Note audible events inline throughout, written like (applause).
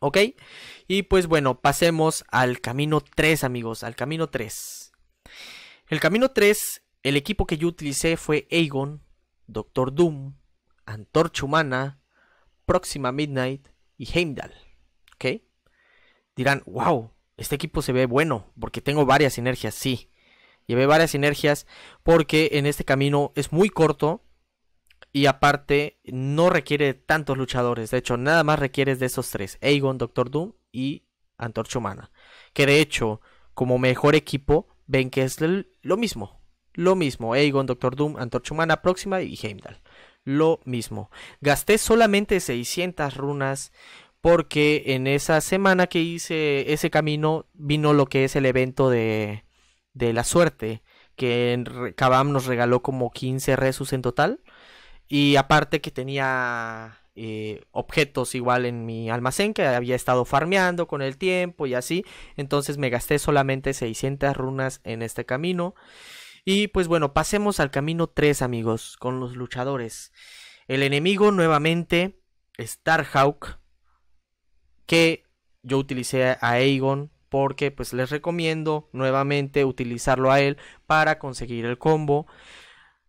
¿Ok? Y pues bueno, pasemos al camino 3, amigos, al camino 3. El camino 3, el equipo que yo utilicé fue Aegon, Doctor Doom, Antorcha Humana, Próxima Midnight y Heimdall. ¿Ok? Dirán, wow, este equipo se ve bueno porque tengo varias sinergias, sí. Llevé varias sinergias porque en este camino es muy corto y aparte, no requiere tantos luchadores. De hecho, nada más requieres de esos tres: Aegon, Doctor Doom y Antorcha Humana. Que de hecho, como mejor equipo, ven que es lo mismo. Lo mismo: Aegon, Doctor Doom, Antorcha Humana, Próxima y Heimdall. Lo mismo. Gasté solamente 600 runas. Porque en esa semana que hice ese camino, vino lo que es el evento de, de la suerte. Que Kabam nos regaló como 15 resus en total. Y aparte que tenía eh, objetos igual en mi almacén que había estado farmeando con el tiempo y así. Entonces me gasté solamente 600 runas en este camino. Y pues bueno, pasemos al camino 3 amigos, con los luchadores. El enemigo nuevamente, Starhawk, que yo utilicé a Aegon porque pues les recomiendo nuevamente utilizarlo a él para conseguir el combo.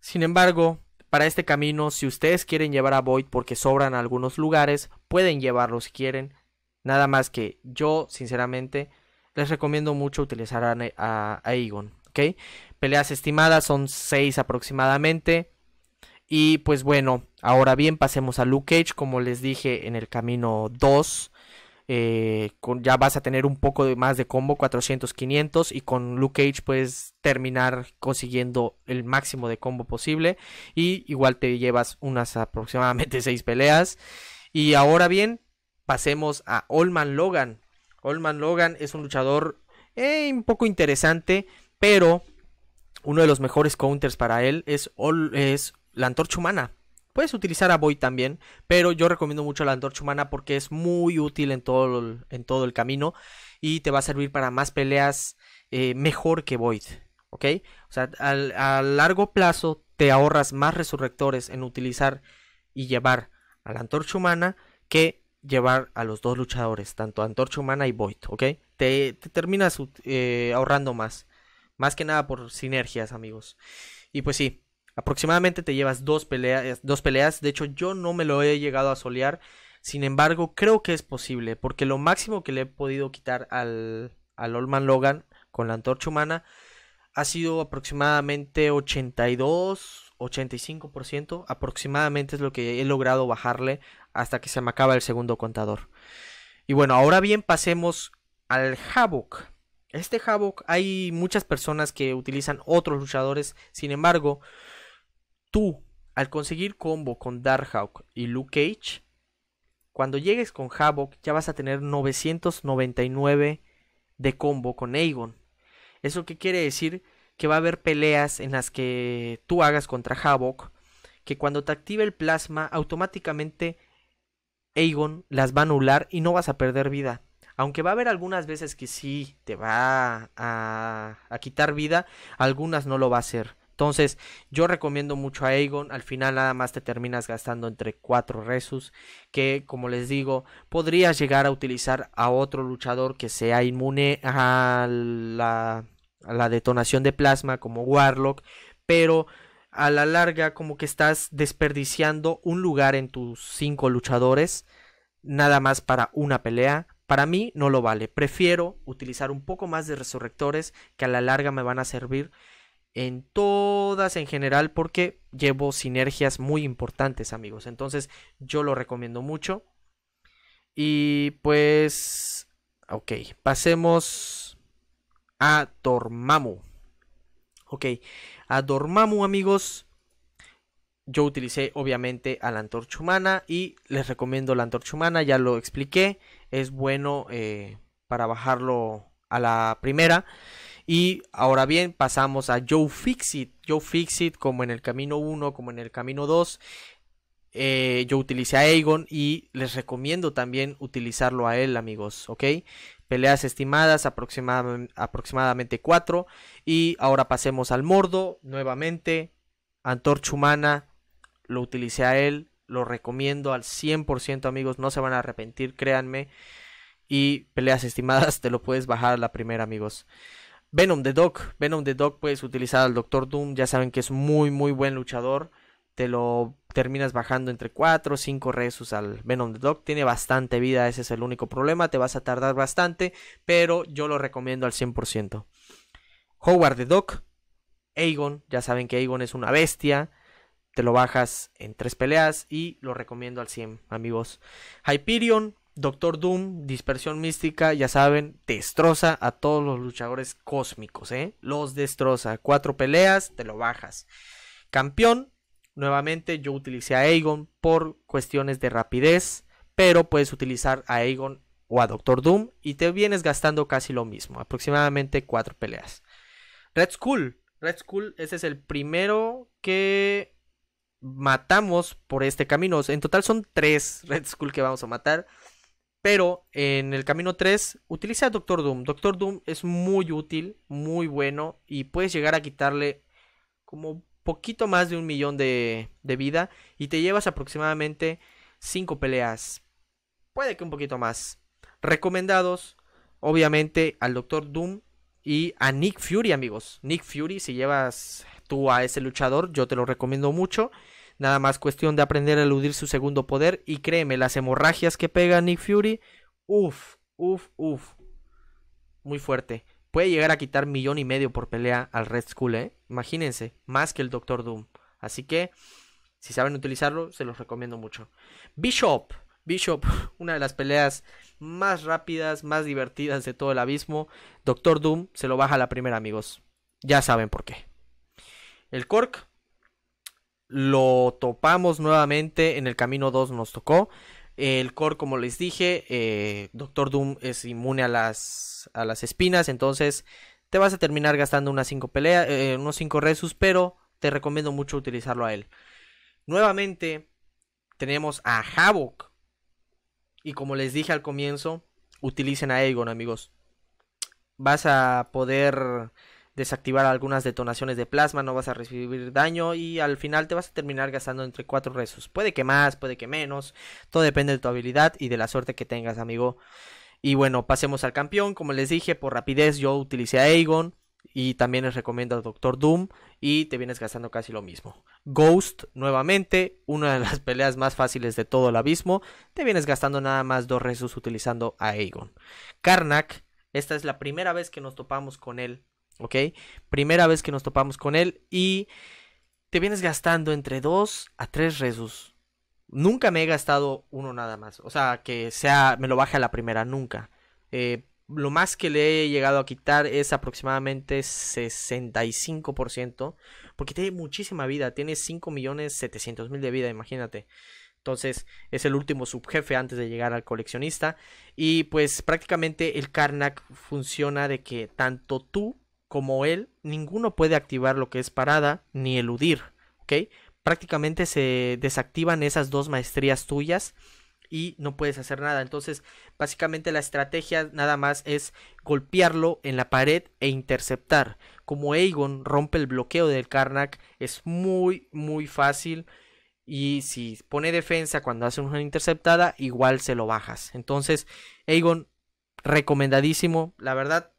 Sin embargo, para este camino, si ustedes quieren llevar a Void porque sobran algunos lugares, pueden llevarlo si quieren. Nada más que yo, sinceramente, les recomiendo mucho utilizar a, Egon. Peleas estimadas son 6 aproximadamente. Y pues bueno, ahora bien, pasemos a Luke Cage. Como les dije en el camino 2, eh, con, ya vas a tener un poco de, más de combo, 400, 500, y con Luke Cage puedes terminar consiguiendo el máximo de combo posible, y igual te llevas unas aproximadamente 6 (laughs) peleas. Y ahora bien, pasemos a Olman Logan. Olman Logan es un luchador eh, un poco interesante, pero uno de los mejores counters para él es, es la antorcha humana. Puedes utilizar a Void también, pero yo recomiendo mucho la antorcha humana porque es muy útil en todo, el, en todo el camino y te va a servir para más peleas eh, mejor que Void. ¿Ok? O sea, a largo plazo te ahorras más resurrectores en utilizar y llevar a la antorcha humana que llevar a los dos luchadores, tanto antorcha humana y Void. ¿Ok? Te, terminas eh, ahorrando más. Más que nada por sinergias, amigos. Y pues sí, Aproximadamente te llevas dos peleas, eh, dos peleas. De hecho, yo no me lo he llegado a solear. Sin embargo, creo que es posible. Porque lo máximo que le he podido quitar al, al Logan con la antorcha humana ha sido aproximadamente 82, 85%. Aproximadamente es lo que he logrado bajarle hasta que se me acaba el segundo contador. Y bueno, ahora bien pasemos al Havoc. Este Havoc hay muchas personas que utilizan otros luchadores. Sin embargo, Tú, al conseguir combo con Darkhawk y Luke Cage, cuando llegues con Havoc ya vas a tener 999 de combo con Aegon. ¿Eso qué quiere decir? Que va a haber peleas en las que tú hagas contra Havoc, que cuando te active el plasma automáticamente Aegon las va a anular y no vas a perder vida. Aunque va a haber algunas veces que sí te va a, a quitar vida, algunas no lo va a hacer. Entonces, yo recomiendo mucho a Aegon. Al final, nada más te terminas gastando entre 4 resus. Que, como les digo, podrías llegar a utilizar a otro luchador que sea inmune a la, detonación de plasma, como Warlock. Pero a la larga, como que estás desperdiciando un lugar en tus 5 luchadores. Nada más para una pelea. Para mí no lo vale. Prefiero utilizar un poco más de resurrectores que a la larga me van a servir en todas en general porque llevo sinergias muy importantes amigos. Entonces yo lo recomiendo mucho. Y pues, ok, pasemos a Dormammu. Ok, a Dormammu amigos. Yo utilicé obviamente a la antorcha humana y les recomiendo la antorcha humana, ya lo expliqué. Es bueno eh, para bajarlo a la primera. Y ahora bien, pasamos a Joe Fixit. Joe Fixit, como en el camino 1, como en el camino 2. Eh, yo utilicé a Aegon y les recomiendo también utilizarlo a él, amigos, ¿ok? Peleas estimadas aproximadamente 4. Y ahora pasemos al Mordo nuevamente. Antorcha Humana, lo utilicé a él, lo recomiendo al 100% amigos, no se van a arrepentir, créanme. Y peleas estimadas te lo puedes bajar a la primera amigos. Venom the Dog. Venom the Dog puedes utilizar al Doctor Doom. Ya saben que es muy, muy buen luchador. Te lo terminas bajando entre 4 o 5 resus al Venom the Dog. Tiene bastante vida, ese es el único problema. Te vas a tardar bastante, pero yo lo recomiendo al 100%. Howard the Dog. Aegon. Ya saben que Aegon es una bestia. Te lo bajas en 3 peleas y lo recomiendo al 100, amigos. Hyperion. Doctor Doom, Dispersión Mística, ya saben, destroza a todos los luchadores cósmicos, ¿eh? Los destroza. Cuatro peleas, te lo bajas. Campeón, nuevamente yo utilicé a Aegon por cuestiones de rapidez, pero puedes utilizar a Aegon o a Doctor Doom y te vienes gastando casi lo mismo, aproximadamente cuatro peleas. Red Skull, Red Skull, ese es el primero que matamos por este camino. En total son tres Red Skull que vamos a matar. Pero en el camino 3, utiliza a Doctor Doom. Doctor Doom es muy útil, muy bueno. Y puedes llegar a quitarle como poquito más de un millón de, de vida. Y te llevas aproximadamente 5 peleas. Puede que un poquito más. Recomendados, obviamente, al Doctor Doom y a Nick Fury, amigos. Nick Fury, si llevas tú a ese luchador, yo te lo recomiendo mucho. Nada más cuestión de aprender a eludir su segundo poder. Y créeme, las hemorragias que pega Nick Fury, Uf, uf, uf. Muy fuerte. Puede llegar a quitar millón y medio por pelea al Red Skull, ¿eh? Imagínense, más que el Doctor Doom. Así que, si saben utilizarlo, se los recomiendo mucho. Bishop. Bishop, (laughs) una de las peleas más rápidas, más divertidas de todo el abismo. Doctor Doom se lo baja a la primera, amigos. Ya saben por qué. El Cork lo topamos nuevamente en el camino 2 nos tocó. El core, como les dije, eh, Doctor Doom es inmune a las, a las espinas, entonces te vas a terminar gastando unas 5 peleas, eh, unos 5 resus, pero te recomiendo mucho utilizarlo a él. Nuevamente tenemos a Havoc. Y como les dije al comienzo, utilicen a Aegon, amigos. Vas a poder desactivar algunas detonaciones de plasma, no vas a recibir daño y al final te vas a terminar gastando entre 4 rezos. Puede que más, puede que menos, todo depende de tu habilidad y de la suerte que tengas, amigo. Y bueno, pasemos al campeón, como les dije, por rapidez yo utilicé a Aegon y también les recomiendo al Doctor Doom y te vienes gastando casi lo mismo. Ghost, nuevamente, una de las (laughs) peleas más fáciles de todo el abismo, te vienes gastando nada más 2 rezos. utilizando a Aegon. Karnak, esta es la primera vez que nos topamos con él ¿ok? Primera vez que nos topamos con él y te vienes gastando entre 2 a 3 resus. Nunca me he gastado uno nada más. O sea, que sea me lo baje a la primera, nunca. Eh, lo más que le he llegado a quitar es aproximadamente 65%. Porque tiene muchísima vida. Tiene 5.700.000 de vida, imagínate. Entonces es el último subjefe antes de llegar al coleccionista. Y pues prácticamente el Karnak funciona de que tanto tú como él, ninguno puede activar lo que es parada ni eludir, ¿ok? Prácticamente se desactivan esas dos maestrías tuyas y no puedes hacer nada. Entonces, básicamente la estrategia nada más es golpearlo en la pared e interceptar. Como Aegon rompe el bloqueo del Karnak, es muy, muy fácil. Y si pone defensa cuando hace una interceptada, igual se lo bajas. Entonces, Aegon, recomendadísimo. La verdad,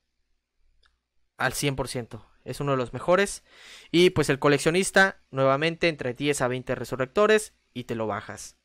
al 100%. Es uno de los mejores. Y pues el coleccionista, nuevamente, entre 10 a 20 resurrectores y te lo bajas.